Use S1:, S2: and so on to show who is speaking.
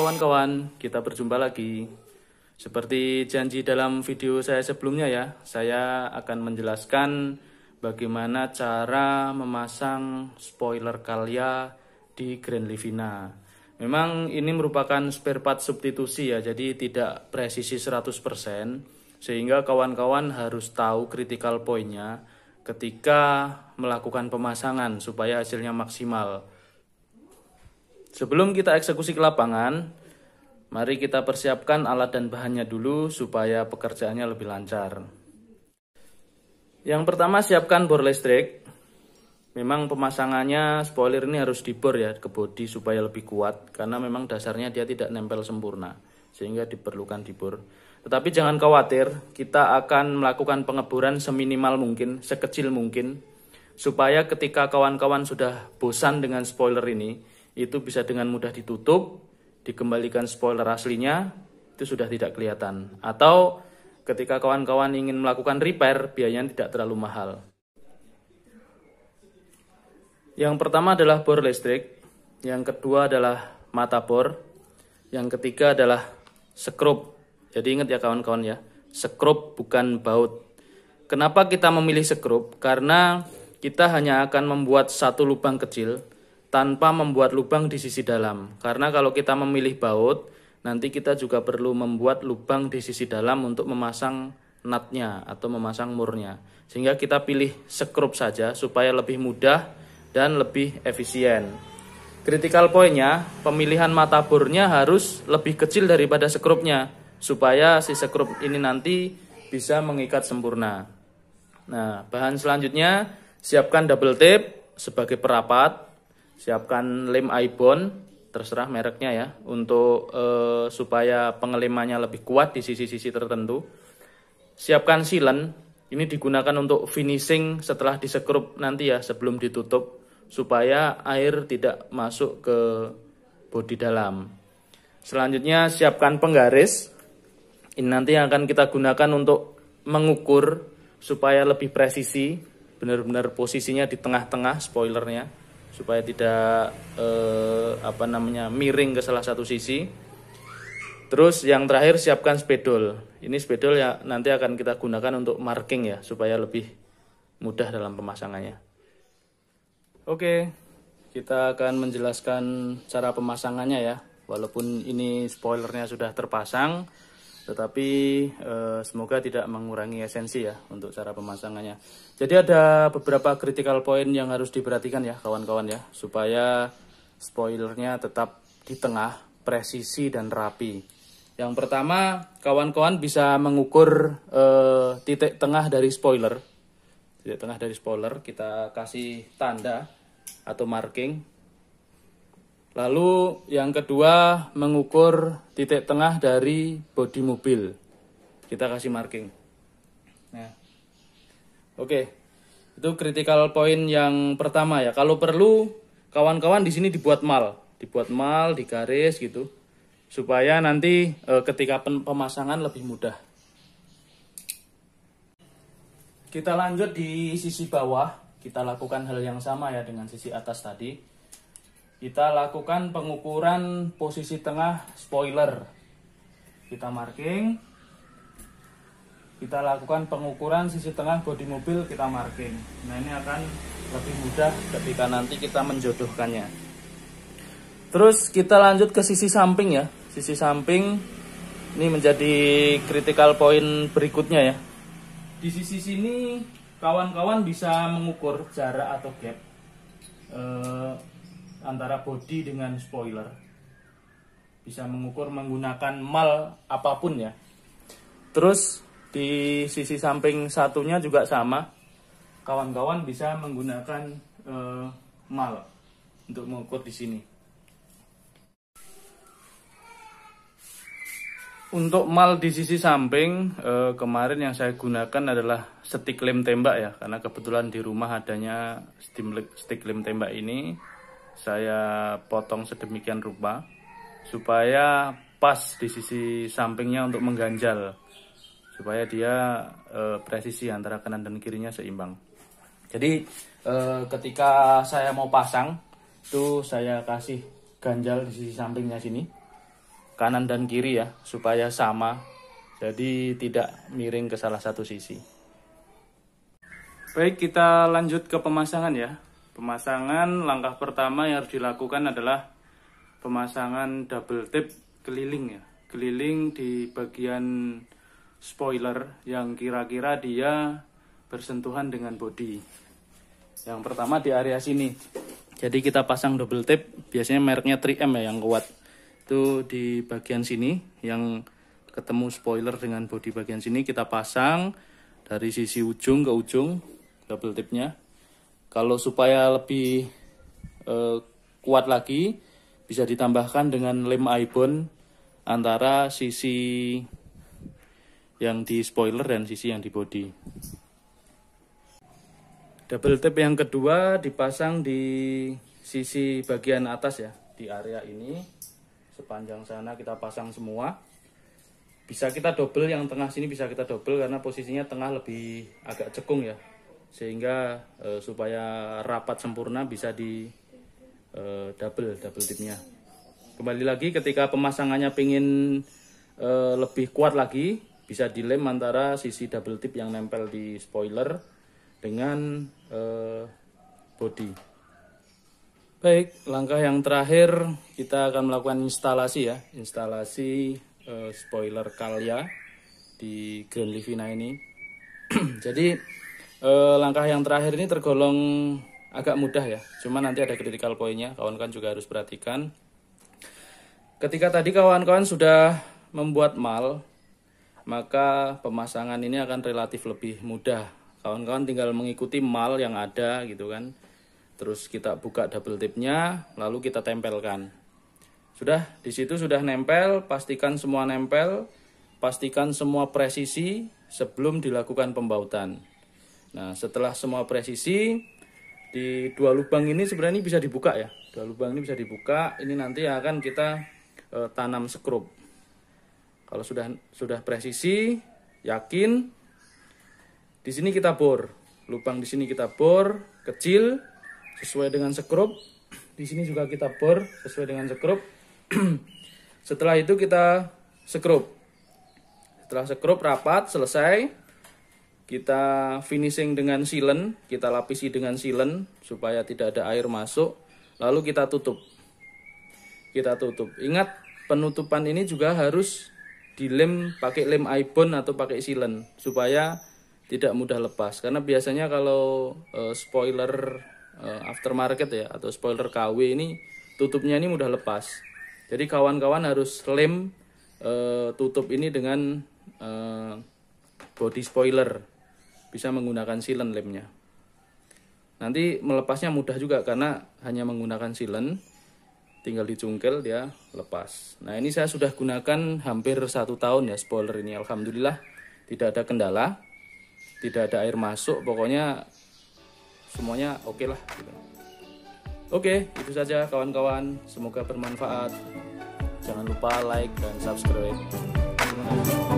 S1: kawan-kawan, kita berjumpa lagi. Seperti janji dalam video saya sebelumnya ya, saya akan menjelaskan bagaimana cara memasang spoiler kalya di Grand Livina. Memang ini merupakan spare part substitusi ya, jadi tidak presisi 100%, sehingga kawan-kawan harus tahu critical pointnya ketika melakukan pemasangan supaya hasilnya maksimal. Sebelum kita eksekusi ke lapangan, mari kita persiapkan alat dan bahannya dulu supaya pekerjaannya lebih lancar. Yang pertama siapkan bor listrik. Memang pemasangannya spoiler ini harus dibor ya ke bodi supaya lebih kuat karena memang dasarnya dia tidak nempel sempurna sehingga diperlukan dibor. Tetapi jangan khawatir, kita akan melakukan pengeboran seminimal mungkin, sekecil mungkin supaya ketika kawan-kawan sudah bosan dengan spoiler ini, itu bisa dengan mudah ditutup, dikembalikan spoiler aslinya, itu sudah tidak kelihatan. Atau ketika kawan-kawan ingin melakukan repair, biayanya tidak terlalu mahal. Yang pertama adalah bor listrik, yang kedua adalah mata bor, yang ketiga adalah sekrup. Jadi ingat ya kawan-kawan ya, sekrup bukan baut. Kenapa kita memilih sekrup? Karena kita hanya akan membuat satu lubang kecil tanpa membuat lubang di sisi dalam. Karena kalau kita memilih baut, nanti kita juga perlu membuat lubang di sisi dalam untuk memasang natnya atau memasang murnya. Sehingga kita pilih sekrup saja supaya lebih mudah dan lebih efisien. Critical pointnya, pemilihan mata burnya harus lebih kecil daripada sekrupnya supaya si sekrup ini nanti bisa mengikat sempurna. Nah, bahan selanjutnya siapkan double tape sebagai perapat siapkan lem ibon terserah mereknya ya untuk eh, supaya pengelemannya lebih kuat di sisi-sisi tertentu siapkan silen ini digunakan untuk finishing setelah disekrup nanti ya sebelum ditutup supaya air tidak masuk ke bodi dalam selanjutnya siapkan penggaris ini nanti yang akan kita gunakan untuk mengukur supaya lebih presisi benar-benar posisinya di tengah-tengah spoilernya supaya tidak eh, apa namanya miring ke salah satu sisi. Terus yang terakhir siapkan spidol. Ini spidol ya nanti akan kita gunakan untuk marking ya supaya lebih mudah dalam pemasangannya. Oke, kita akan menjelaskan cara pemasangannya ya. Walaupun ini spoilernya sudah terpasang, tetapi e, semoga tidak mengurangi esensi ya untuk cara pemasangannya. Jadi ada beberapa critical point yang harus diperhatikan ya kawan-kawan ya supaya spoilernya tetap di tengah, presisi dan rapi. Yang pertama, kawan-kawan bisa mengukur e, titik tengah dari spoiler. Titik tengah dari spoiler kita kasih tanda atau marking Lalu yang kedua mengukur titik tengah dari bodi mobil. Kita kasih marking. Nah. Oke. Itu critical point yang pertama ya. Kalau perlu kawan-kawan di sini dibuat mal, dibuat mal, digaris gitu. Supaya nanti e, ketika pemasangan lebih mudah. Kita lanjut di sisi bawah, kita lakukan hal yang sama ya dengan sisi atas tadi kita lakukan pengukuran posisi tengah spoiler kita marking kita lakukan pengukuran sisi tengah bodi mobil kita marking nah ini akan lebih mudah ketika nanti kita menjodohkannya terus kita lanjut ke sisi samping ya sisi samping ini menjadi critical point berikutnya ya di sisi sini kawan-kawan bisa mengukur jarak atau gap antara bodi dengan spoiler bisa mengukur menggunakan mal apapun ya terus di sisi samping satunya juga sama kawan-kawan bisa menggunakan e, mal untuk mengukur di sini untuk mal di sisi samping e, kemarin yang saya gunakan adalah stick lem tembak ya karena kebetulan di rumah adanya stick lem tembak ini saya potong sedemikian rupa supaya pas di sisi sampingnya untuk mengganjal supaya dia e, presisi antara kanan dan kirinya seimbang. Jadi e, ketika saya mau pasang itu saya kasih ganjal di sisi sampingnya sini kanan dan kiri ya supaya sama jadi tidak miring ke salah satu sisi. Baik, kita lanjut ke pemasangan ya. Pemasangan langkah pertama yang harus dilakukan adalah pemasangan double tip keliling ya. Keliling di bagian spoiler yang kira-kira dia bersentuhan dengan bodi. Yang pertama di area sini. Jadi kita pasang double tip, biasanya mereknya 3M ya yang kuat. Itu di bagian sini yang ketemu spoiler dengan bodi bagian sini kita pasang dari sisi ujung ke ujung double tipnya kalau supaya lebih eh, kuat lagi, bisa ditambahkan dengan lem ibon antara sisi yang di spoiler dan sisi yang di body. Double tap yang kedua dipasang di sisi bagian atas ya, di area ini. Sepanjang sana kita pasang semua. Bisa kita double yang tengah sini bisa kita double karena posisinya tengah lebih agak cekung ya, sehingga e, supaya rapat sempurna bisa di e, double double tipnya kembali lagi ketika pemasangannya pingin e, lebih kuat lagi bisa dilem antara sisi double tip yang nempel di spoiler dengan e, body baik langkah yang terakhir kita akan melakukan instalasi ya instalasi e, spoiler kalya di Grand Livina ini jadi eh, langkah yang terakhir ini tergolong agak mudah ya. Cuma nanti ada critical poinnya, kawan-kawan juga harus perhatikan. Ketika tadi kawan-kawan sudah membuat mal, maka pemasangan ini akan relatif lebih mudah. Kawan-kawan tinggal mengikuti mal yang ada gitu kan. Terus kita buka double tipnya, lalu kita tempelkan. Sudah, di situ sudah nempel, pastikan semua nempel, pastikan semua presisi sebelum dilakukan pembautan. Nah, setelah semua presisi di dua lubang ini sebenarnya ini bisa dibuka ya. Dua lubang ini bisa dibuka. Ini nanti akan kita e, tanam sekrup. Kalau sudah sudah presisi, yakin di sini kita bor. Lubang di sini kita bor kecil sesuai dengan sekrup. Di sini juga kita bor sesuai dengan sekrup. Setelah itu kita sekrup. Setelah sekrup rapat selesai kita finishing dengan silen, kita lapisi dengan silen supaya tidak ada air masuk. Lalu kita tutup. Kita tutup. Ingat penutupan ini juga harus dilem pakai lem ibon atau pakai silen supaya tidak mudah lepas. Karena biasanya kalau uh, spoiler uh, aftermarket ya atau spoiler KW ini tutupnya ini mudah lepas. Jadi kawan-kawan harus lem uh, tutup ini dengan uh, body spoiler bisa menggunakan silen lemnya. Nanti melepasnya mudah juga karena hanya menggunakan silen, tinggal dicungkil dia lepas. Nah ini saya sudah gunakan hampir satu tahun ya spoiler ini, alhamdulillah tidak ada kendala, tidak ada air masuk, pokoknya semuanya oke okay lah. Gitu. Oke, itu saja kawan-kawan. Semoga bermanfaat. Jangan lupa like dan subscribe. Terima kasih.